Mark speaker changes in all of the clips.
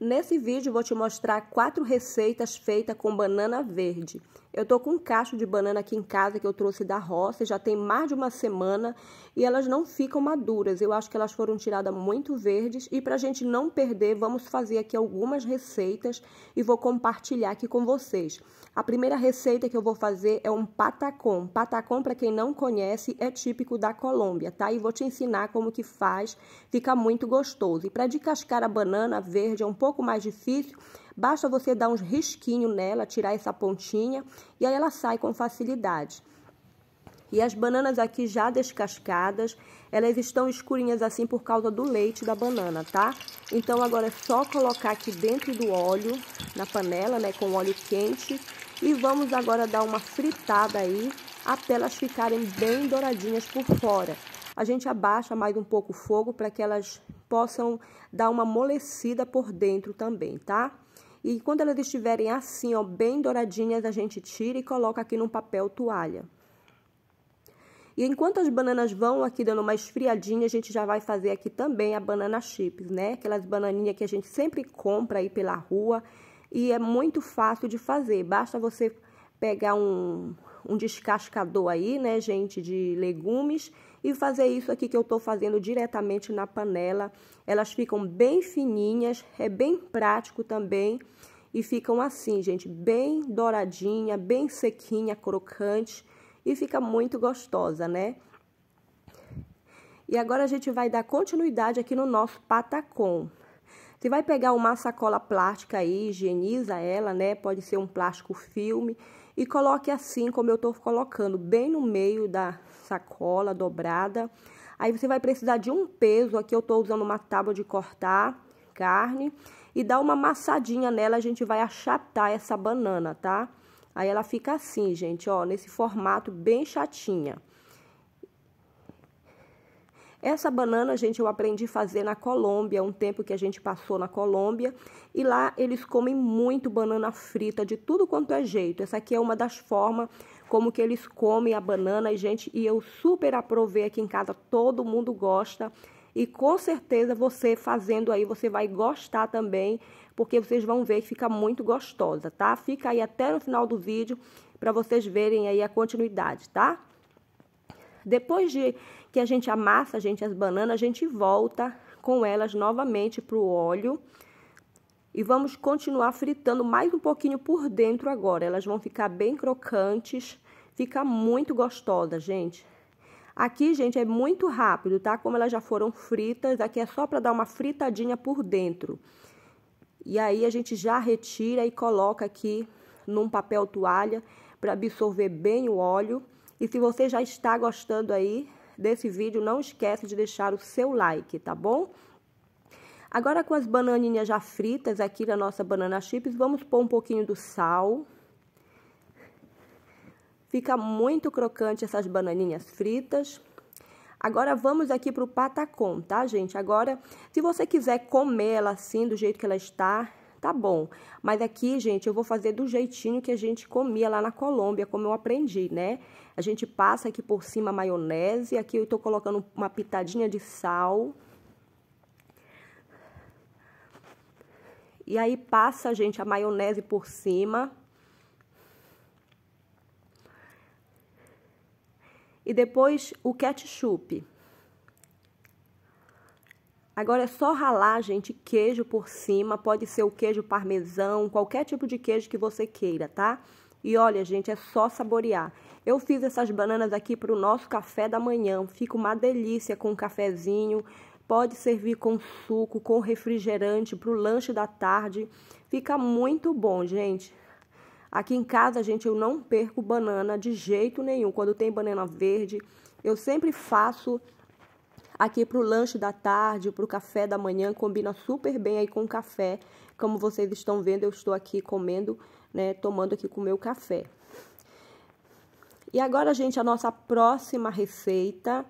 Speaker 1: Nesse vídeo vou te mostrar quatro receitas feitas com banana verde. Eu tô com um cacho de banana aqui em casa que eu trouxe da roça, já tem mais de uma semana e elas não ficam maduras. Eu acho que elas foram tiradas muito verdes e para a gente não perder, vamos fazer aqui algumas receitas e vou compartilhar aqui com vocês. A primeira receita que eu vou fazer é um patacon patacon para quem não conhece, é típico da Colômbia, tá? E vou te ensinar como que faz, fica muito gostoso. E para descascar a banana verde é um pouco pouco mais difícil, basta você dar uns risquinho nela, tirar essa pontinha e aí ela sai com facilidade. E as bananas aqui já descascadas, elas estão escurinhas assim por causa do leite da banana, tá? Então agora é só colocar aqui dentro do óleo, na panela, né, com óleo quente. E vamos agora dar uma fritada aí, até elas ficarem bem douradinhas por fora. A gente abaixa mais um pouco o fogo para que elas possam dar uma amolecida por dentro também, tá? E quando elas estiverem assim, ó, bem douradinhas, a gente tira e coloca aqui num papel toalha. E enquanto as bananas vão aqui dando uma esfriadinha, a gente já vai fazer aqui também a banana chips, né? Aquelas bananinhas que a gente sempre compra aí pela rua e é muito fácil de fazer. Basta você pegar um, um descascador aí, né, gente, de legumes e fazer isso aqui que eu estou fazendo diretamente na panela. Elas ficam bem fininhas, é bem prático também e ficam assim, gente, bem douradinha, bem sequinha, crocante e fica muito gostosa, né? E agora a gente vai dar continuidade aqui no nosso patacão. Você vai pegar uma sacola plástica aí, higieniza ela, né? Pode ser um plástico filme e coloque assim como eu tô colocando, bem no meio da sacola dobrada. Aí você vai precisar de um peso, aqui eu estou usando uma tábua de cortar carne, e dá uma amassadinha nela, a gente vai achatar essa banana, tá? Aí ela fica assim, gente, ó, nesse formato bem chatinha. Essa banana, gente, eu aprendi a fazer na Colômbia, um tempo que a gente passou na Colômbia, e lá eles comem muito banana frita de tudo quanto é jeito. Essa aqui é uma das formas como que eles comem a banana, e gente, e eu super aprovei aqui em casa, todo mundo gosta. E com certeza você fazendo aí, você vai gostar também, porque vocês vão ver que fica muito gostosa, tá? Fica aí até no final do vídeo para vocês verem aí a continuidade, tá? Depois de que a gente amassa, a gente, as bananas, a gente volta com elas novamente para o óleo. E vamos continuar fritando mais um pouquinho por dentro agora. Elas vão ficar bem crocantes. Fica muito gostosa, gente. Aqui, gente, é muito rápido, tá? Como elas já foram fritas, aqui é só para dar uma fritadinha por dentro. E aí a gente já retira e coloca aqui num papel toalha para absorver bem o óleo. E se você já está gostando aí desse vídeo, não esquece de deixar o seu like, tá bom? Agora com as bananinhas já fritas aqui na nossa banana chips, vamos pôr um pouquinho do sal. Fica muito crocante essas bananinhas fritas. Agora vamos aqui pro patacom, tá, gente? Agora, se você quiser comer ela assim, do jeito que ela está, tá bom. Mas aqui, gente, eu vou fazer do jeitinho que a gente comia lá na Colômbia, como eu aprendi, né? A gente passa aqui por cima maionese, aqui eu tô colocando uma pitadinha de sal. E aí passa, gente, a maionese por cima. E depois o ketchup. Agora é só ralar, gente, queijo por cima. Pode ser o queijo parmesão, qualquer tipo de queijo que você queira, tá? E olha, gente, é só saborear. Eu fiz essas bananas aqui para o nosso café da manhã. Fica uma delícia com um cafezinho pode servir com suco, com refrigerante, para o lanche da tarde. Fica muito bom, gente. Aqui em casa, gente, eu não perco banana de jeito nenhum. Quando tem banana verde, eu sempre faço aqui para o lanche da tarde, para o café da manhã, combina super bem aí com o café. Como vocês estão vendo, eu estou aqui comendo, né, tomando aqui com o meu café. E agora, gente, a nossa próxima receita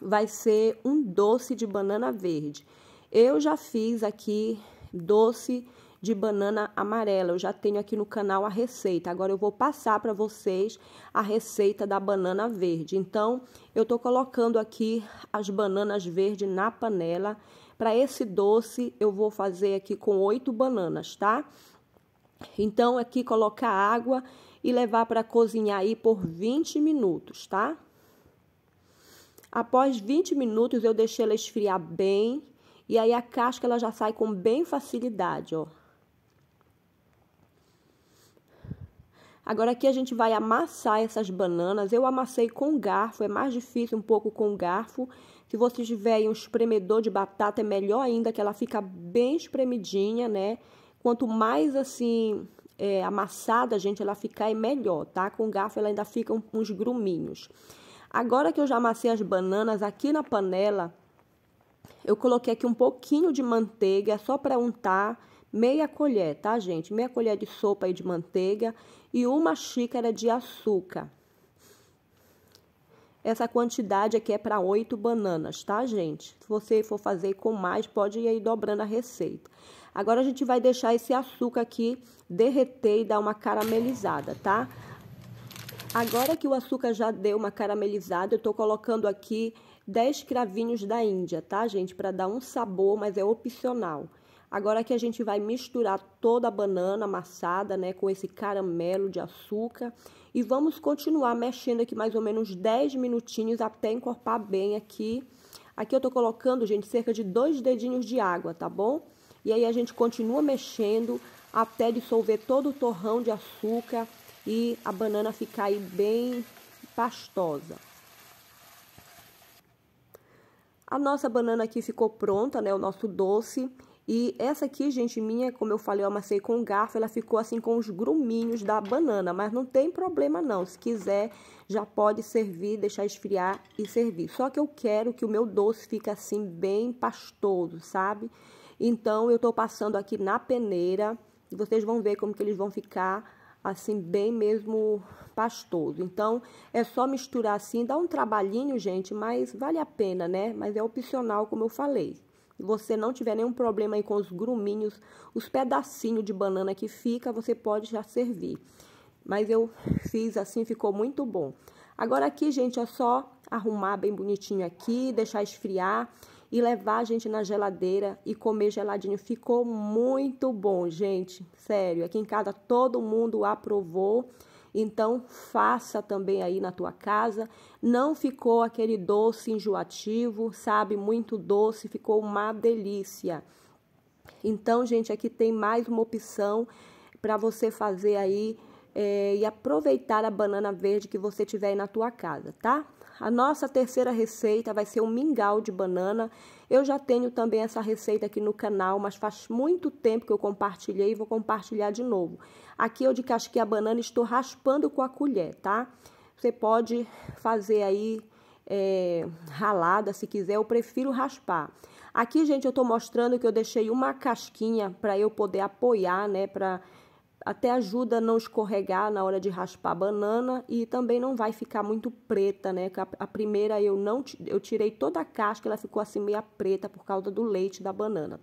Speaker 1: vai ser um doce de banana verde. Eu já fiz aqui doce de banana amarela. Eu já tenho aqui no canal a receita. Agora eu vou passar para vocês a receita da banana verde. Então, eu tô colocando aqui as bananas verdes na panela. Para esse doce, eu vou fazer aqui com oito bananas, tá? Então, aqui colocar água e levar para cozinhar aí por 20 minutos, tá? Após 20 minutos eu deixei ela esfriar bem e aí a casca ela já sai com bem facilidade, ó. Agora aqui a gente vai amassar essas bananas. Eu amassei com garfo, é mais difícil um pouco com garfo. Se você tiver um espremedor de batata, é melhor ainda que ela fica bem espremidinha, né? Quanto mais assim é, amassada, gente, ela ficar é melhor, tá? Com garfo ela ainda fica uns gruminhos. Agora que eu já amassei as bananas aqui na panela, eu coloquei aqui um pouquinho de manteiga é só para untar, meia colher, tá, gente? Meia colher de sopa aí de manteiga e uma xícara de açúcar. Essa quantidade aqui é para oito bananas, tá, gente? Se você for fazer com mais, pode ir aí dobrando a receita. Agora a gente vai deixar esse açúcar aqui derreter e dar uma caramelizada, tá? Agora que o açúcar já deu uma caramelizada, eu tô colocando aqui 10 cravinhos da Índia, tá, gente? Para dar um sabor, mas é opcional. Agora que a gente vai misturar toda a banana amassada, né, com esse caramelo de açúcar. E vamos continuar mexendo aqui mais ou menos 10 minutinhos até encorpar bem aqui. Aqui eu tô colocando, gente, cerca de dois dedinhos de água, tá bom? E aí a gente continua mexendo até dissolver todo o torrão de açúcar e a banana ficar aí bem pastosa. A nossa banana aqui ficou pronta, né? O nosso doce. E essa aqui, gente, minha, como eu falei, eu amassei com garfo, ela ficou assim com os gruminhos da banana, mas não tem problema não. Se quiser, já pode servir, deixar esfriar e servir. Só que eu quero que o meu doce fique assim bem pastoso, sabe? Então, eu tô passando aqui na peneira e vocês vão ver como que eles vão ficar assim, bem mesmo pastoso. Então, é só misturar assim, dá um trabalhinho, gente, mas vale a pena, né? Mas é opcional, como eu falei. Se você não tiver nenhum problema aí com os gruminhos, os pedacinhos de banana que fica, você pode já servir. Mas eu fiz assim, ficou muito bom. Agora aqui, gente, é só arrumar bem bonitinho aqui, deixar esfriar e levar a gente na geladeira e comer geladinho. Ficou muito bom, gente. Sério, aqui em casa todo mundo aprovou. Então, faça também aí na tua casa. Não ficou aquele doce enjoativo, sabe? Muito doce, ficou uma delícia. Então, gente, aqui tem mais uma opção para você fazer aí é, e aproveitar a banana verde que você tiver aí na tua casa, tá? A nossa terceira receita vai ser um mingau de banana. Eu já tenho também essa receita aqui no canal, mas faz muito tempo que eu compartilhei e vou compartilhar de novo. Aqui eu é descasquei a banana e estou raspando com a colher, tá? Você pode fazer aí é, ralada se quiser, eu prefiro raspar. Aqui, gente, eu estou mostrando que eu deixei uma casquinha para eu poder apoiar, né, para até ajuda a não escorregar na hora de raspar a banana e também não vai ficar muito preta, né? A primeira eu não eu tirei toda a casca, ela ficou assim meia preta por causa do leite da banana.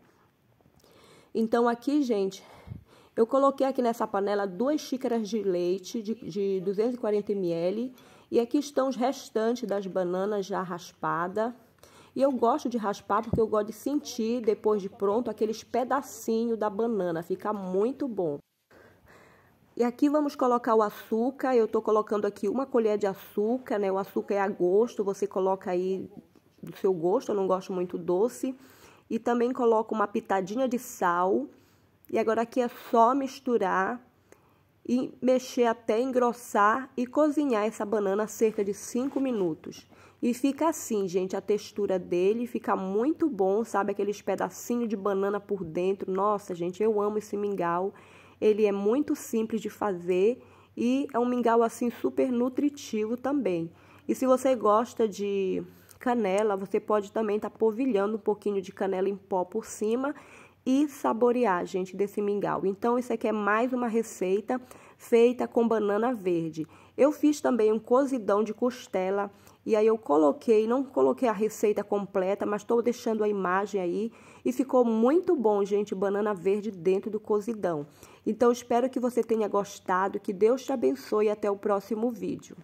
Speaker 1: Então aqui, gente, eu coloquei aqui nessa panela duas xícaras de leite de, de 240 ml e aqui estão os restantes das bananas já raspada. E eu gosto de raspar porque eu gosto de sentir depois de pronto aqueles pedacinhos da banana, fica muito bom. E aqui vamos colocar o açúcar, eu estou colocando aqui uma colher de açúcar, né? O açúcar é a gosto, você coloca aí do seu gosto, eu não gosto muito doce. E também coloco uma pitadinha de sal. E agora aqui é só misturar e mexer até engrossar e cozinhar essa banana cerca de 5 minutos. E fica assim, gente, a textura dele fica muito bom, sabe? Aqueles pedacinhos de banana por dentro. Nossa, gente, eu amo esse mingau. Ele é muito simples de fazer e é um mingau assim super nutritivo também. E se você gosta de canela, você pode também estar tá polvilhando um pouquinho de canela em pó por cima e saborear, gente, desse mingau. Então, isso aqui é mais uma receita feita com banana verde. Eu fiz também um cozidão de costela e aí eu coloquei, não coloquei a receita completa, mas estou deixando a imagem aí e ficou muito bom, gente, banana verde dentro do cozidão. Então, espero que você tenha gostado, que Deus te abençoe e até o próximo vídeo.